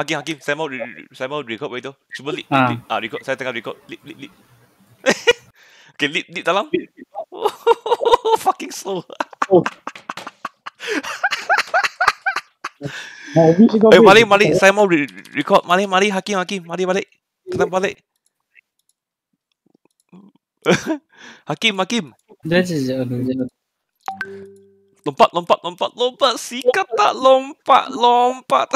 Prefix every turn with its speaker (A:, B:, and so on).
A: Hakim, Hakim, saya mau saya mau record begitu. Cuba lip, ah. lip, ah, record. Saya tengah record. Lip, lip, lip. okay, lip, lip dalam. Oh, fucking slow.
B: Oh. eh, mari, mari. Saya mau
C: record. Mari, mari, Hakim, Hakim. Mari, balik. Tetap balik. Hakim, Hakim.
D: This
E: Lompat, lompat, lompat, lompat. Sikat tak lompat, lompat.